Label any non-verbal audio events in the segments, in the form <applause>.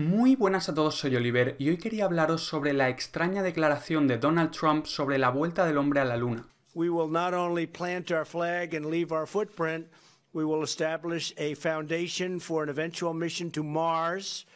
Muy buenas a todos, soy Oliver y hoy quería hablaros sobre la extraña declaración de Donald Trump sobre la vuelta del hombre a la luna. We will not only plant our flag and leave our footprint, we will establish a foundation for an eventual mission to Mars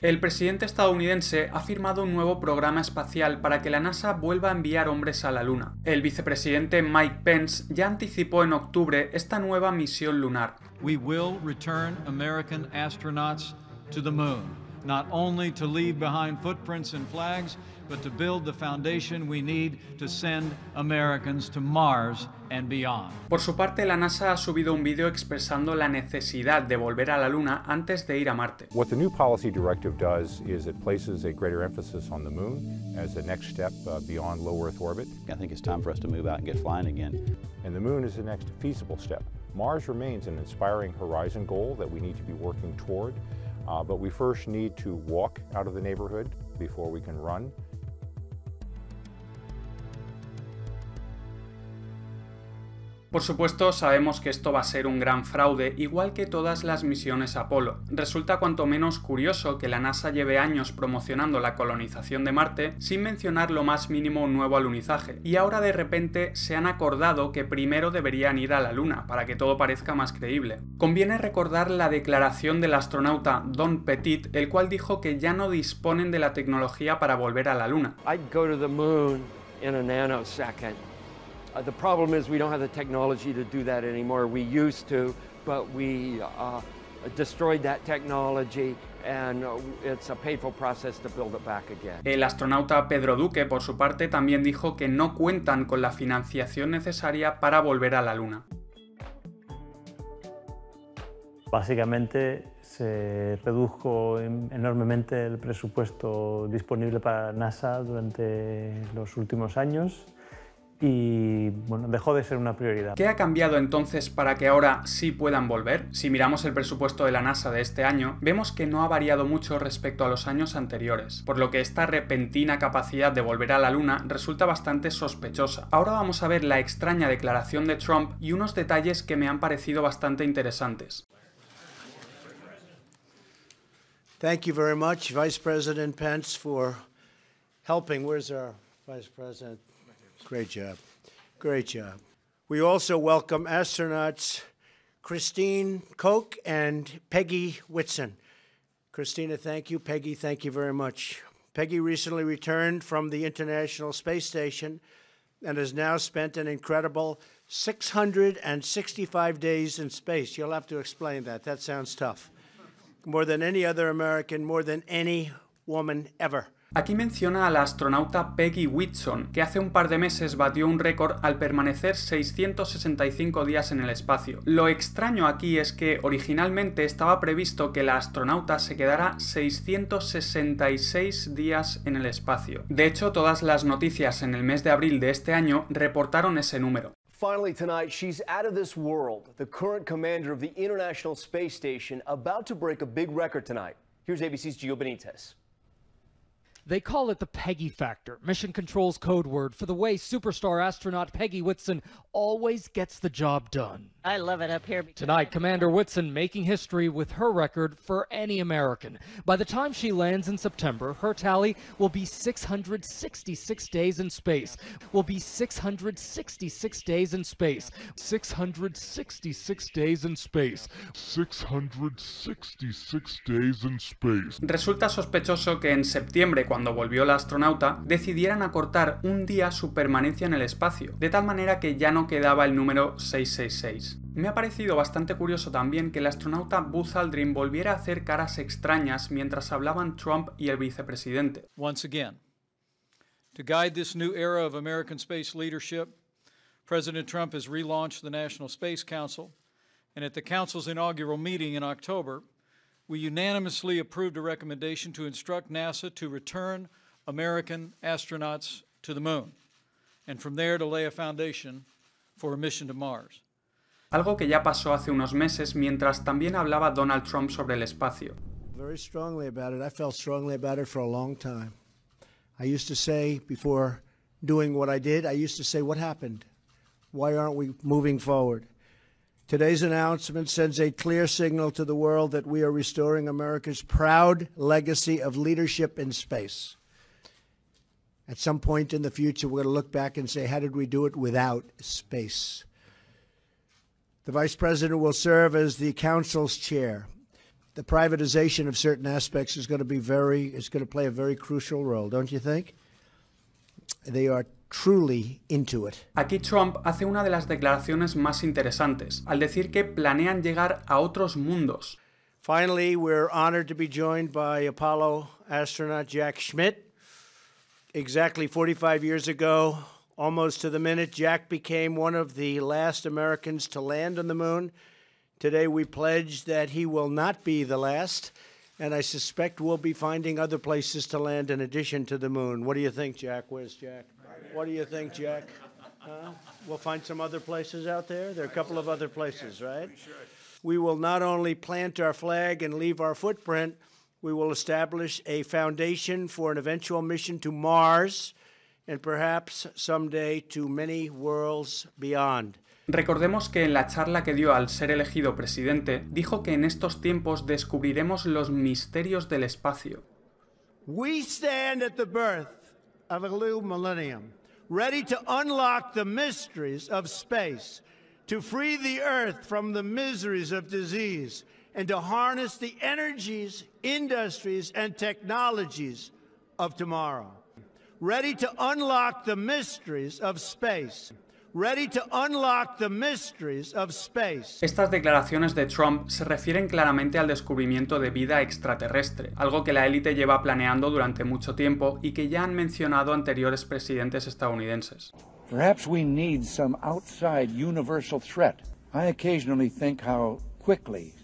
el presidente estadounidense ha firmado un nuevo programa espacial para que la NASA vuelva a enviar hombres a la Luna. El vicepresidente Mike Pence ya anticipó en octubre esta nueva misión lunar. not only to leave behind footprints and flags, but to build the foundation we need to send Americans to Mars and beyond. Por su parte, la NASA ha subido un vídeo expresando la necesidad de volver a la Luna antes de ir a Marte. What the new policy directive does is it places a greater emphasis on the Moon as the next step uh, beyond low Earth orbit. I think it's time for us to move out and get flying again. And the Moon is the next feasible step. Mars remains an inspiring horizon goal that we need to be working toward. Uh, but we first need to walk out of the neighborhood before we can run. Por supuesto, sabemos que esto va a ser un gran fraude, igual que todas las misiones Apolo. Resulta cuanto menos curioso que la NASA lleve años promocionando la colonización de Marte sin mencionar lo más mínimo un nuevo alunizaje, y ahora de repente se han acordado que primero deberían ir a la Luna, para que todo parezca más creíble. Conviene recordar la declaración del astronauta Don Petit, el cual dijo que ya no disponen de la tecnología para volver a la Luna. Uh, the problem is we don't have the technology to do that anymore. We used to, but we uh, destroyed that technology and uh, it's a painful process to build it back again. El astronauta Pedro Duque, por su parte, también dijo que no cuentan con la financiación necesaria para volver a la Luna. Básicamente se redujo enormemente el presupuesto disponible para NASA durante los últimos años y bueno, dejó de ser una prioridad. ¿Qué ha cambiado entonces para que ahora sí puedan volver? Si miramos el presupuesto de la NASA de este año, vemos que no ha variado mucho respecto a los años anteriores, por lo que esta repentina capacidad de volver a la Luna resulta bastante sospechosa. Ahora vamos a ver la extraña declaración de Trump y unos detalles que me han parecido bastante interesantes. Thank you very much, Vice President Pence, for helping. Where's our Vice President? Great job. Great job. We also welcome astronauts Christine Koch and Peggy Whitson. Christina, thank you. Peggy, thank you very much. Peggy recently returned from the International Space Station and has now spent an incredible 665 days in space. You'll have to explain that. That sounds tough. More than any other American, more than any woman ever. Aquí menciona a la astronauta Peggy Whitson, que hace un par de meses batió un récord al permanecer 665 días en el espacio. Lo extraño aquí es que originalmente estaba previsto que la astronauta se quedara 666 días en el espacio. De hecho, todas las noticias en el mes de abril de este año reportaron ese número. Finally, tonight, she's out of this world, the current commander of the International Space Station, about to break a big record tonight. Here's ABC's Gio Benitez. They call it the Peggy factor, Mission Control's code word for the way superstar astronaut Peggy Whitson always gets the job done. I love it up here. Tonight, Commander Whitson making history with her record for any American. By the time she lands in September, her tally will be 666 days in space. Will be 666 days in space. 666 days in space. 666 days in space. Resulta sospechoso que en septiembre, cuando volvió la astronauta, decidieran acortar un día su permanencia en el espacio, de tal manera que ya no quedaba el número 666. Me ha parecido bastante curioso también que el astronauta Buzz Aldrin volviera a hacer caras extrañas mientras hablaban Trump y el vicepresidente. Once again, to guide this new era of American space leadership, President Trump has relaunched the National Space Council, and at the council's inaugural meeting in October, we unanimously approved a recommendation to instruct NASA to return American astronauts to the moon, and from there to lay a foundation for a mission to Mars algo que ya pasó hace unos meses mientras también hablaba Donald Trump sobre el espacio. Very strongly about it. I felt strongly about it for a long time. I used to say before doing what I did, I used to say what happened? Why aren't we moving forward? Today's announcement sends a clear signal to the world that we are restoring America's proud legacy of leadership in space. At some point in the future, we're going to look back and say, how did we do it without space? The Vice President will serve as the Council's chair. The privatization of certain aspects is going to be very, It's going to play a very crucial role, don't you think? They are Truly into it. Aquí Trump hace una de las declaraciones más interesantes al decir que planean llegar a otros mundos. Finally, we're honored to be joined by Apollo astronaut Jack Schmidt. Exactly 45 years ago, Almost to the minute, Jack became one of the last Americans to land on the moon. Today, we pledge that he will not be the last, and I suspect we'll be finding other places to land in addition to the moon. What do you think, Jack? Where's Jack? what do you think, Jack? Huh? We'll find some other places out there. There are a couple of other places, right? We will not only plant our flag and leave our footprint, we will establish a foundation for an eventual mission to Mars and perhaps someday to many worlds beyond. Recordemos que en la charla que dio al ser elegido presidente, dijo que en estos tiempos descubriremos los misterios del espacio. We stand at the birth of a new millennium, ready to unlock the mysteries of space, to free the earth from the miseries of disease, and to harness the energies, industries, and technologies of tomorrow. ready to unlock the mysteries of space. Ready to unlock the mysteries of space. Estas declaraciones de Trump se refieren claramente al descubrimiento de vida extraterrestre, algo que la élite lleva planeando durante mucho tiempo y que ya han mencionado anteriores presidentes estadounidenses. Perhaps we need some outside universal threat. I occasionally think how quickly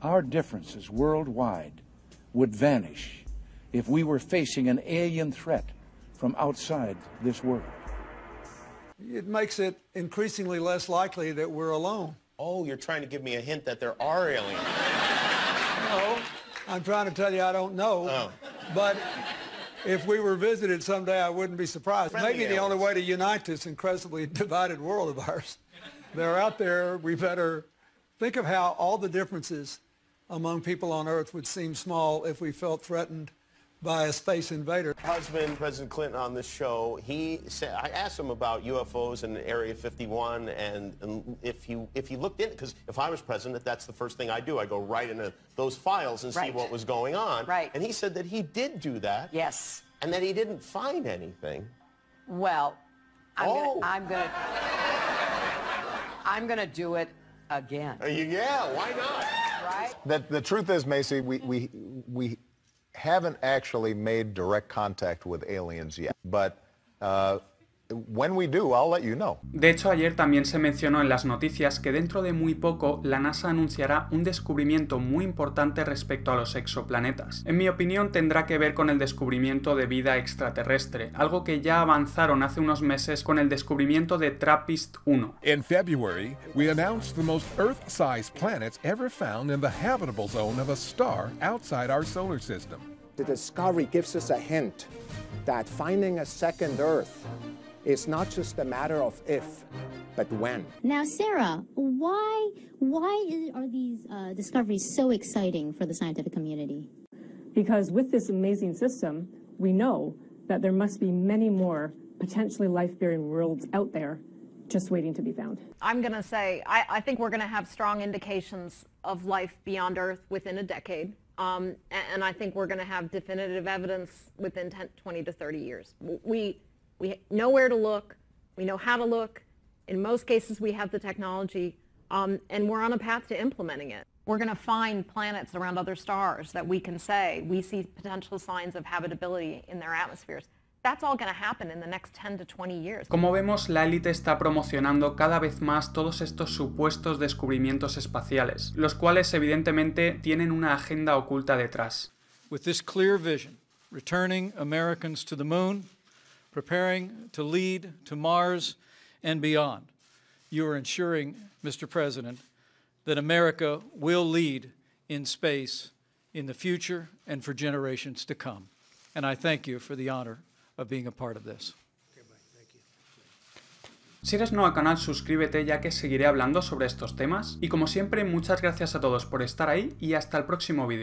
our differences worldwide would vanish if we were facing an alien threat from outside this world. It makes it increasingly less likely that we're alone. Oh, you're trying to give me a hint that there are aliens. No, I'm trying to tell you I don't know. Oh. But if we were visited someday, I wouldn't be surprised. Friendly Maybe aliens. the only way to unite this incredibly <laughs> divided world of ours. They're out there. We better think of how all the differences among people on Earth would seem small if we felt threatened by a space invader. Husband, President Clinton, on this show, he said, I asked him about UFOs in Area 51 and, and if he if he looked in, because if I was president, that's the first thing I do. I go right into those files and right. see what was going on. Right. And he said that he did do that. Yes. And that he didn't find anything. Well, I'm oh. gonna, I'm gonna, I'm gonna do it again. Uh, yeah, why not? Right? That the truth is, Macy, we we we actually direct contact De hecho, ayer también se mencionó en las noticias que dentro de muy poco la NASA anunciará un descubrimiento muy importante respecto a los exoplanetas. En mi opinión, tendrá que ver con el descubrimiento de vida extraterrestre, algo que ya avanzaron hace unos meses con el descubrimiento de TRAPPIST-1. In February, we announced the most Earth-sized planets ever found in the habitable zone of a star outside our solar system. The discovery gives us a hint that finding a second Earth is not just a matter of if, but when. Now, Sarah, why, why are these uh, discoveries so exciting for the scientific community? Because with this amazing system, we know that there must be many more potentially life-bearing worlds out there just waiting to be found. I'm going to say, I, I think we're going to have strong indications of life beyond Earth within a decade. Um, and I think we're going to have definitive evidence within 10, 20 to 30 years. We, we know where to look. We know how to look. In most cases, we have the technology, um, and we're on a path to implementing it. We're going to find planets around other stars that we can say we see potential signs of habitability in their atmospheres. Como vemos, la élite está promocionando cada vez más todos estos supuestos descubrimientos espaciales, los cuales evidentemente tienen una agenda oculta detrás. With this clear vision, returning Americans to the moon, preparing to lead to Mars and beyond, you are ensuring, Mr. President, that America will lead in space in the future and for generations to come. And I thank you for the honor Si eres nuevo al canal, suscríbete ya que seguiré hablando sobre estos temas. Y como siempre, muchas gracias a todos por estar ahí y hasta el próximo vídeo.